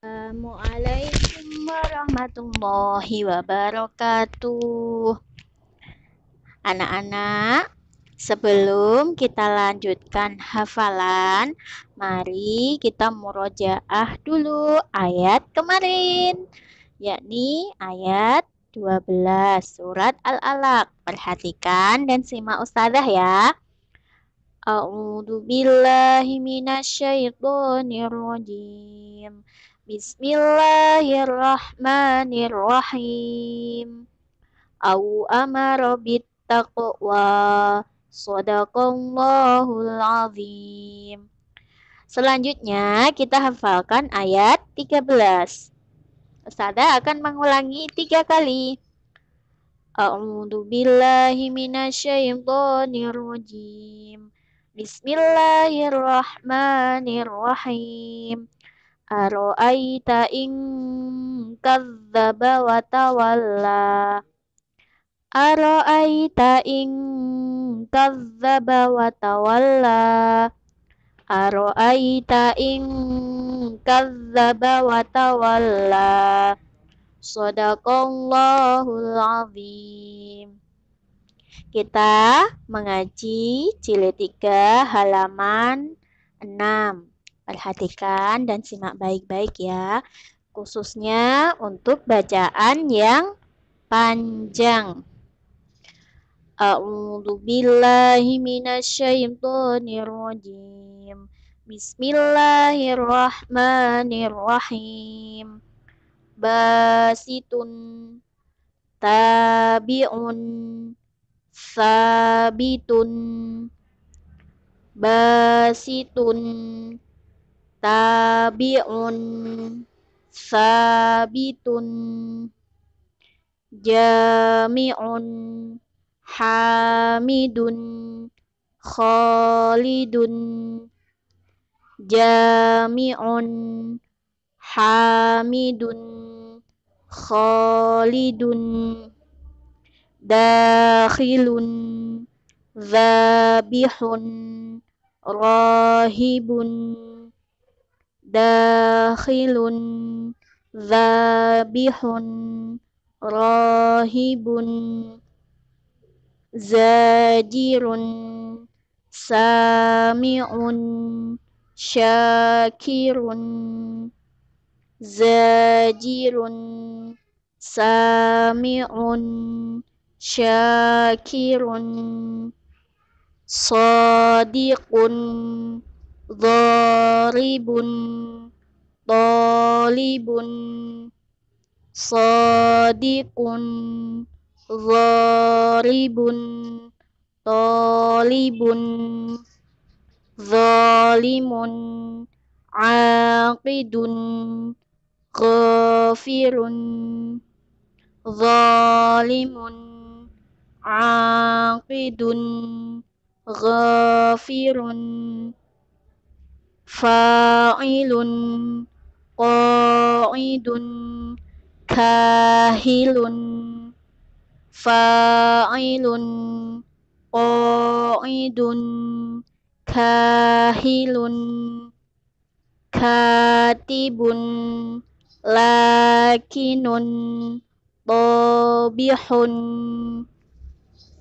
Assalamualaikum warahmatullahi wabarakatuh. Anak-anak, sebelum kita lanjutkan hafalan, mari kita murojaah dulu ayat kemarin, yakni ayat 12 surat Al-Alaq. Perhatikan dan simak ustazah ya. A'udzubillahiminasyaitonirrojim billahi Bismillahirrahmanirrahim. Au amara taqwa. Sadaqallahul azim. Selanjutnya kita hafalkan ayat 13. Ustazah akan mengulangi tiga kali. A'udzu billahi minasyaitonir rajim. Bismillahirrahmanirrahim. Aro'aita in kazzaba wa tawalla Aro'aita in kazzaba wa tawalla Aro'aita in kazzaba wa tawalla Sadaqallahul azim Kita mengaji jilid 3 halaman 6 Perhatikan dan simak baik-baik ya. Khususnya untuk bacaan yang panjang. A'udzu billahi minasyaitonir rajim. Bismillahirrahmanirrahim. Basitun tabi'un sabitun basitun tabi'un sabitun jami'un hamidun khalidun jami'un hamidun khalidun dakhilun zabihun rahibun داخل ذابح راهب زاجر سامع شاكر زاجر سامع شاكر صادق dharibun talibun sadiqun dharibun talibun Zalimun, Aqidun Kafirun, Zalimun Aqidun Ghafirun fa'ilun qa'idun kahilun fa'ilun qa'idun kahilun katibun lakinun tabihun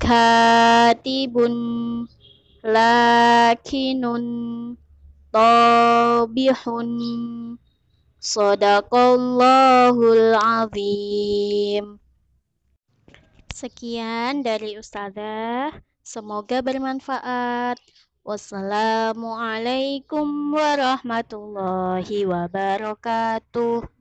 katibun lakinun tabihun Sadaqallahul azim Sekian dari Ustazah Semoga bermanfaat Wassalamualaikum warahmatullahi wabarakatuh